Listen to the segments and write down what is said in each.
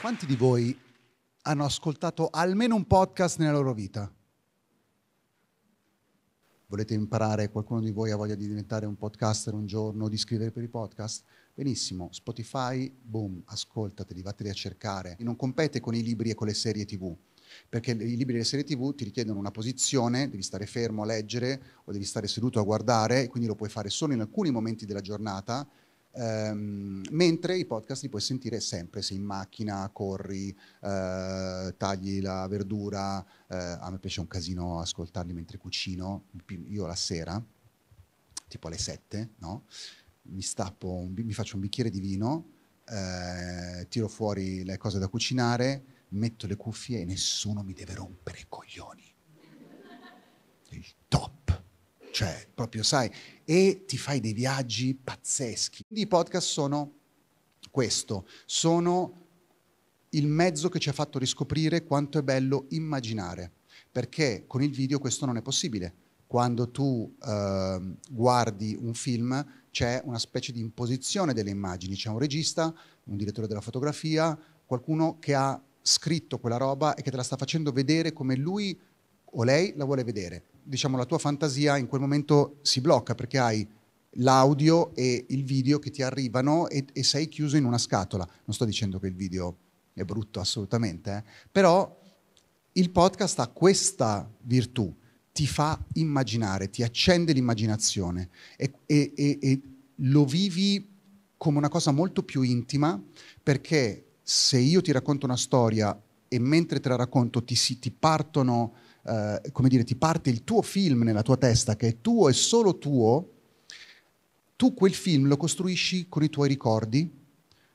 Quanti di voi hanno ascoltato almeno un podcast nella loro vita? Volete imparare, qualcuno di voi ha voglia di diventare un podcaster un giorno, di scrivere per i podcast? Benissimo, Spotify, boom, ascoltateli, vatteli a cercare. Non compete con i libri e con le serie TV, perché i libri e le serie TV ti richiedono una posizione, devi stare fermo a leggere o devi stare seduto a guardare, quindi lo puoi fare solo in alcuni momenti della giornata Um, mentre i podcast li puoi sentire sempre se in macchina corri, eh, tagli la verdura. Eh, a me piace un casino ascoltarli mentre cucino. Io la sera, tipo alle 7, no? mi, un, mi, faccio un bicchiere di vino, eh, tiro fuori le cose da cucinare, metto le cuffie e nessuno mi deve rompere i coglioni. Il top cioè proprio sai, e ti fai dei viaggi pazzeschi. Quindi i podcast sono questo, sono il mezzo che ci ha fatto riscoprire quanto è bello immaginare, perché con il video questo non è possibile. Quando tu eh, guardi un film c'è una specie di imposizione delle immagini, c'è un regista, un direttore della fotografia, qualcuno che ha scritto quella roba e che te la sta facendo vedere come lui o lei la vuole vedere diciamo, la tua fantasia in quel momento si blocca perché hai l'audio e il video che ti arrivano e, e, sei chiuso in una scatola. Non sto dicendo che il video è brutto assolutamente, eh? però il podcast ha questa virtù, ti fa immaginare, ti accende l'immaginazione e, e, e lo vivi come una cosa molto più intima perché se io ti racconto una storia e mentre te la racconto ti, si, ti partono eh, come dire, ti parte il tuo film nella tua testa, che è tuo e solo tuo, tu quel film lo costruisci con i tuoi ricordi,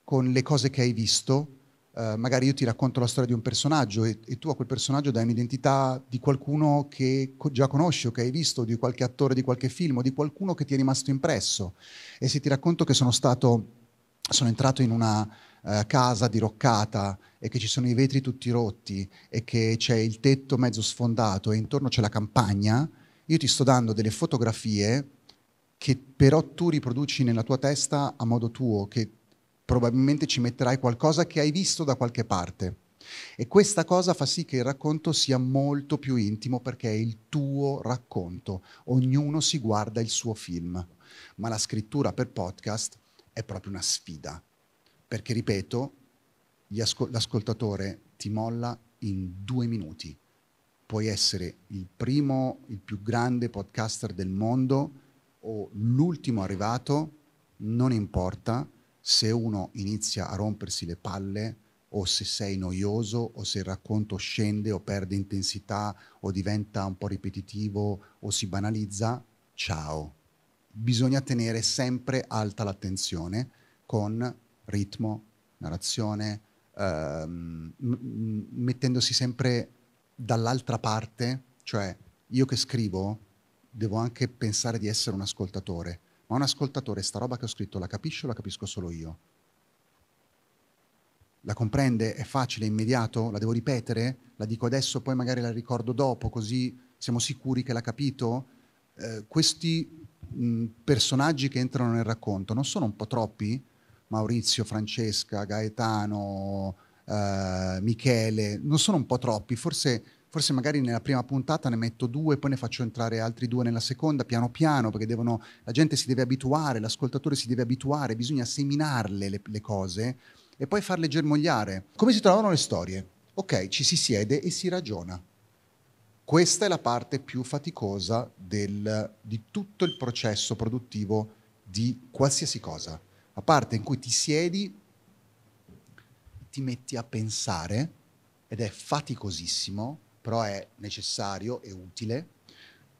con le cose che hai visto. Eh, magari io ti racconto la storia di un personaggio e, e tu a quel personaggio dai un'identità di qualcuno che co- già conosci o che hai visto, di qualche attore di qualche film o di qualcuno che ti è rimasto impresso. E se ti racconto che sono stato, sono entrato in una, eh, casa diroccata e che ci sono i vetri tutti rotti e che c'è il tetto mezzo sfondato e intorno c'è la campagna, io ti sto dando delle fotografie che però tu riproduci nella tua testa a modo tuo, che probabilmente ci metterai qualcosa che hai visto da qualche parte. E questa cosa fa sì che il racconto sia molto più intimo perché è il tuo racconto, ognuno si guarda il suo film, ma la scrittura per podcast è proprio una sfida, perché ripeto, ascol- l'ascoltatore ti molla in due minuti. Puoi essere il primo, il più grande podcaster del mondo o l'ultimo arrivato, non importa se uno inizia a rompersi le palle o se sei noioso o se il racconto scende o perde intensità o diventa un po' ripetitivo o si banalizza, ciao. Bisogna tenere sempre alta l'attenzione con ritmo, narrazione, ehm, mettendosi sempre dall'altra parte, cioè io che scrivo devo anche pensare di essere un ascoltatore, ma un ascoltatore sta roba che ho scritto la capisce o la capisco solo io? La comprende? È facile, è immediato? La devo ripetere? La dico adesso, poi magari la ricordo dopo, così siamo sicuri che l'ha capito? Eh, questi mh, personaggi che entrano nel racconto non sono un po' troppi? Maurizio, Francesca, Gaetano, eh, Michele, non sono un po' troppi, forse, forse, magari nella prima puntata ne metto due, poi ne faccio entrare altri due nella seconda, piano piano, perché devono, la gente si deve abituare, l'ascoltatore si deve abituare, bisogna seminarle le, le cose e poi farle germogliare. Come si trovano le storie? Ok, ci si siede e si ragiona. Questa è la parte più faticosa del, di tutto il processo produttivo di qualsiasi cosa la parte in cui ti siedi, ti metti a pensare ed è faticosissimo, però è necessario e utile.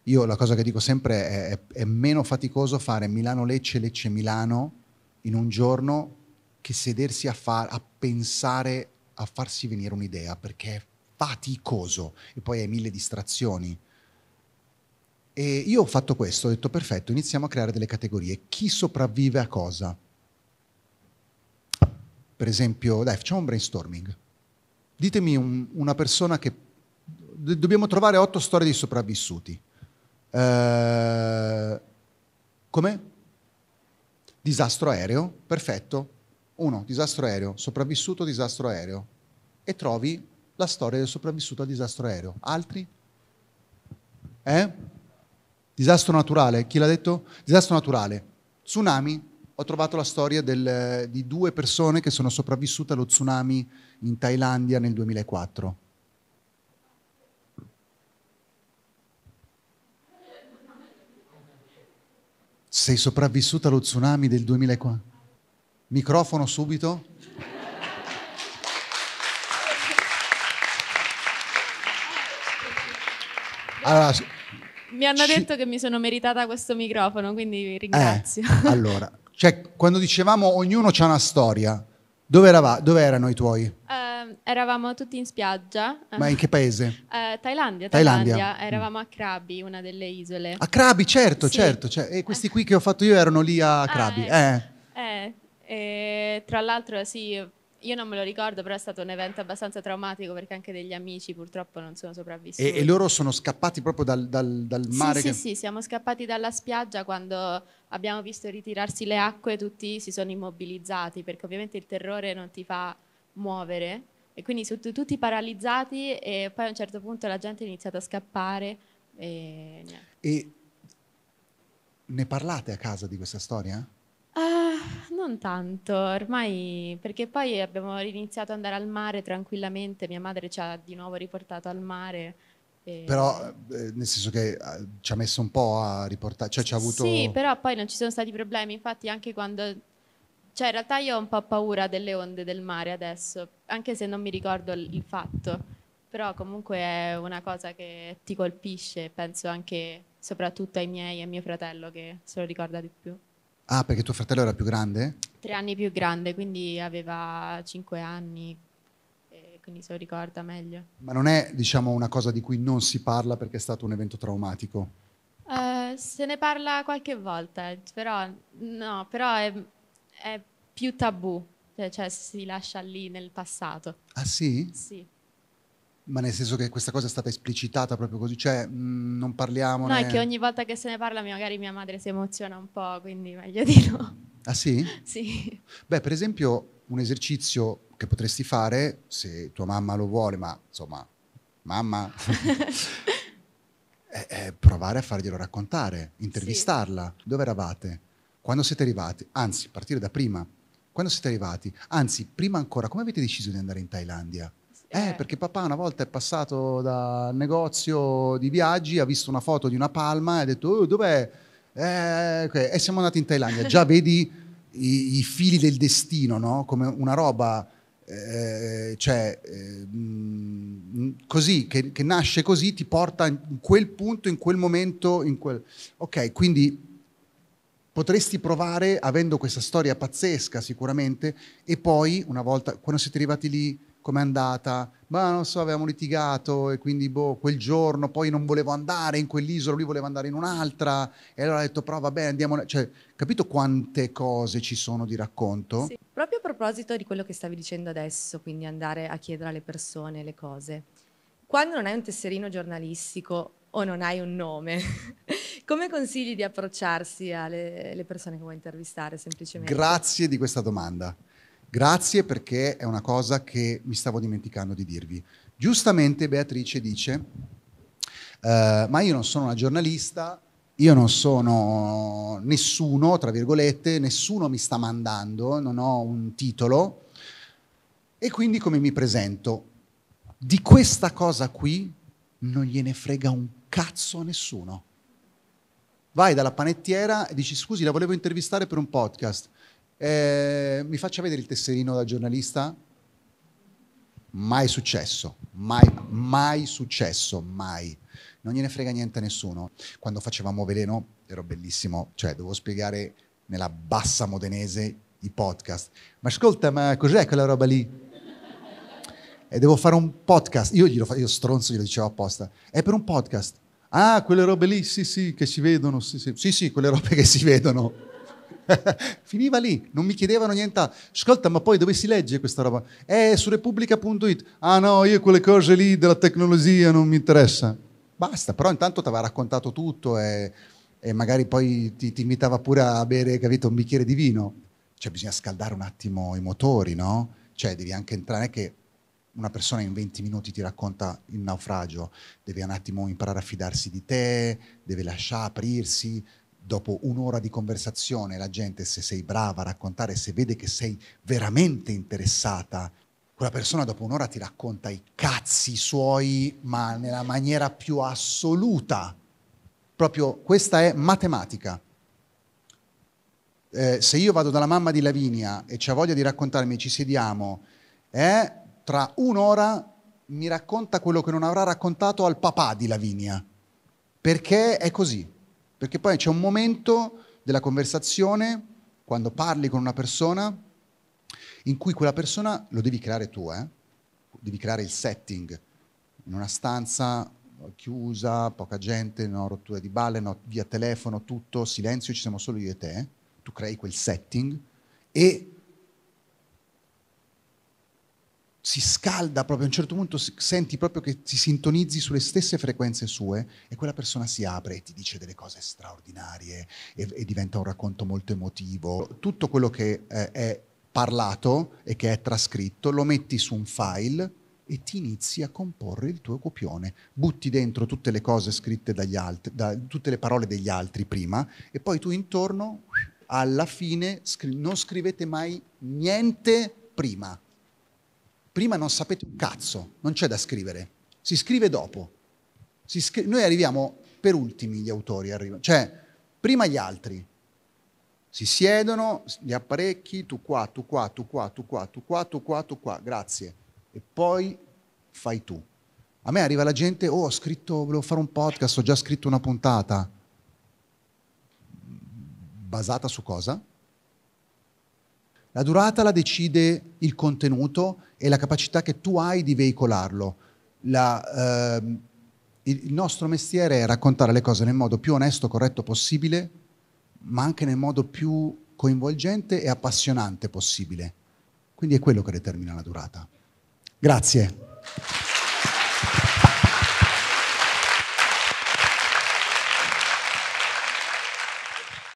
Io la cosa che dico sempre è, è, è meno faticoso fare Milano-Lecce, Lecce-Milano in un giorno che sedersi a, far, a pensare, a farsi venire un'idea, perché è faticoso e poi hai mille distrazioni. E io ho fatto questo, ho detto perfetto, iniziamo a creare delle categorie. Chi sopravvive a cosa? Per esempio, dai, facciamo un brainstorming. Ditemi un, una persona che... dobbiamo trovare otto storie di sopravvissuti. Uh, eh, come? Disastro aereo, perfetto. Uno, disastro aereo, sopravvissuto, disastro aereo. E trovi la storia del sopravvissuto al disastro aereo. Altri? Eh? Disastro naturale, chi l'ha detto? Disastro naturale, tsunami, ho trovato la storia del, di due persone che sono sopravvissute allo tsunami in Thailandia nel 2004. Sei sopravvissuta allo tsunami del 2004? Microfono subito. Allora, mi hanno detto che mi sono meritata questo microfono, quindi vi eh, ringrazio. Eh, allora, cioè, quando dicevamo ognuno c'ha una storia, dove, erava, dove erano i tuoi? Uh, eravamo tutti in spiaggia. Ma in che paese? Uh, Thailandia, Thailandia. Thailandia. Mm. Eravamo a Krabi, una delle isole. A Krabi, certo, sì. certo. Cioè, e eh. questi qui che ho fatto io erano lì a Krabi. Ah, eh. Eh. Eh. tra l'altro, sì, io non me lo ricordo, però è stato un evento abbastanza traumatico perché anche degli amici purtroppo non sono sopravvissuti. E, e loro sono scappati proprio dal, dal, dal mare? Sì, che... sì, sì, siamo scappati dalla spiaggia quando abbiamo visto ritirarsi le acque, tutti si sono immobilizzati perché ovviamente il terrore non ti fa muovere e quindi sono tutti paralizzati e poi a un certo punto la gente è iniziata a scappare. E, e ne parlate a casa di questa storia? Uh, non tanto, ormai perché poi abbiamo iniziato ad andare al mare tranquillamente, mia madre ci ha di nuovo riportato al mare però eh, eh, nel senso che eh, ci ha messo un po' a riportare, cioè ci ha avuto... Sì, però poi non ci sono stati problemi, infatti anche quando... Cioè in realtà io ho un po' paura delle onde del mare adesso, anche se non mi ricordo il fatto, però comunque è una cosa che ti colpisce, penso anche soprattutto ai miei e a mio fratello che se lo ricorda di più. Ah, perché tuo fratello era più grande? Tre anni più grande, quindi aveva cinque anni, quindi se lo ricorda meglio. Ma non è, diciamo, una cosa di cui non si parla perché è stato un evento traumatico? Uh, se ne parla qualche volta, però, no, però è, è più tabù, cioè, cioè si lascia lì nel passato. Ah sì? Sì. Ma nel senso che questa cosa è stata esplicitata proprio così, cioè mh, mm, non parliamo. No, è che ogni volta che se ne parla magari mia madre si emoziona un po', quindi meglio di no. Ah sì? sì. Beh, per esempio, un esercizio che potresti fare se tua mamma lo vuole, ma insomma, mamma, è, è provare a farglielo raccontare, intervistarla. Sì. Dove eravate? Quando siete arrivati? Anzi, partire da prima. Quando siete arrivati? Anzi, prima ancora, come avete deciso di andare in Thailandia? Eh, eh, perché papà una volta è passato dal negozio di viaggi, ha visto una foto di una palma e ha detto, oh, dov'è? Eh, okay. E siamo andati in Thailandia. Già vedi i, i fili del destino, no? come una roba eh, eh cioè, eh, mm, così, che, che, nasce così, ti porta in quel punto, in quel momento, in quel... Ok, quindi potresti provare, avendo questa storia pazzesca sicuramente, e poi, una volta, quando siete arrivati lì, com'è andata? Ma non so, avevamo litigato e quindi boh, quel giorno poi non volevo andare in quell'isola, lui voleva andare in un'altra e allora ha detto però va andiamo... Cioè, capito quante cose ci sono di racconto? Sì. Proprio a proposito di quello che stavi dicendo adesso, quindi andare a chiedere alle persone le cose. Quando non hai un tesserino giornalistico o non hai un nome, come consigli di approcciarsi alle persone che vuoi intervistare semplicemente? Grazie di questa domanda. Grazie perché è una cosa che mi stavo dimenticando di dirvi. Giustamente Beatrice dice, eh, ma io non sono una giornalista, io non sono nessuno, tra virgolette, nessuno mi sta mandando, non ho un titolo. E quindi come mi presento? Di questa cosa qui non gliene frega un cazzo a nessuno. Vai dalla panettiera e dici scusi, la volevo intervistare per un podcast. Eh, mi faccia vedere il tesserino da giornalista? Mai successo, mai, mai successo, mai. Non gliene frega niente a nessuno. Quando facevamo Veleno, ero bellissimo, cioè dovevo spiegare nella bassa modenese i podcast. Ma ascolta, ma cos'è quella roba lì? E eh, devo fare un podcast. Io glielo io stronzo glielo dicevo apposta. È per un podcast. Ah, quelle robe lì, sì, sì, che si vedono, sì, sì, sì, sì quelle robe che si vedono. Finiva lì, non mi chiedevano nient'altro. Ascolta, ma poi dove si legge questa roba? Eh, su repubblica.it. Ah no, io quelle cose lì della tecnologia non mi interessa. Basta, però intanto ti aveva raccontato tutto e, e magari poi ti, ti, invitava pure a bere, capito, un bicchiere di vino. Cioè bisogna scaldare un attimo i motori, no? Cioè devi anche entrare che una persona in 20 minuti ti racconta il naufragio, devi un attimo imparare a fidarsi di te, devi lasciare aprirsi, dopo un'ora di conversazione la gente, se sei brava a raccontare, se vede che sei veramente interessata, quella persona dopo un'ora ti racconta i cazzi suoi, ma nella maniera più assoluta. Proprio questa è matematica. Eh, se io vado dalla mamma di Lavinia e c'ha voglia di raccontarmi, ci sediamo, eh, tra un'ora mi racconta quello che non avrà raccontato al papà di Lavinia, perché è così. Perché poi c'è un momento della conversazione, quando parli con una persona, in cui quella persona lo devi creare tu, eh? devi creare il setting in una stanza chiusa, poca gente, no rottura di balle, no via telefono, tutto, silenzio, ci siamo solo io e te, tu crei quel setting e si scalda proprio, a un certo punto senti proprio che ti sintonizzi sulle stesse frequenze sue e quella persona si apre e ti dice delle cose straordinarie e, e diventa un racconto molto emotivo. Tutto quello che eh, è parlato e che è trascritto lo metti su un file e ti inizi a comporre il tuo copione. Butti dentro tutte le cose scritte dagli altri, da, tutte le parole degli altri prima e poi tu intorno alla fine scri- non scrivete mai niente prima prima non sapete un cazzo, non c'è da scrivere, si scrive dopo. Si scri- noi arriviamo per ultimi gli autori, arrivano. cioè prima gli altri. Si siedono, gli apparecchi, tu qua, tu qua, tu qua, tu qua, tu qua, tu qua, tu qua, grazie. E poi fai tu. A me arriva la gente, oh ho scritto, volevo fare un podcast, ho già scritto una puntata. Basata su cosa? La durata la decide il contenuto e la capacità che tu hai di veicolarlo. La, eh, il nostro mestiere è raccontare le cose nel modo più onesto, corretto possibile, ma anche nel modo più coinvolgente e appassionante possibile. Quindi è quello che determina la durata. Grazie.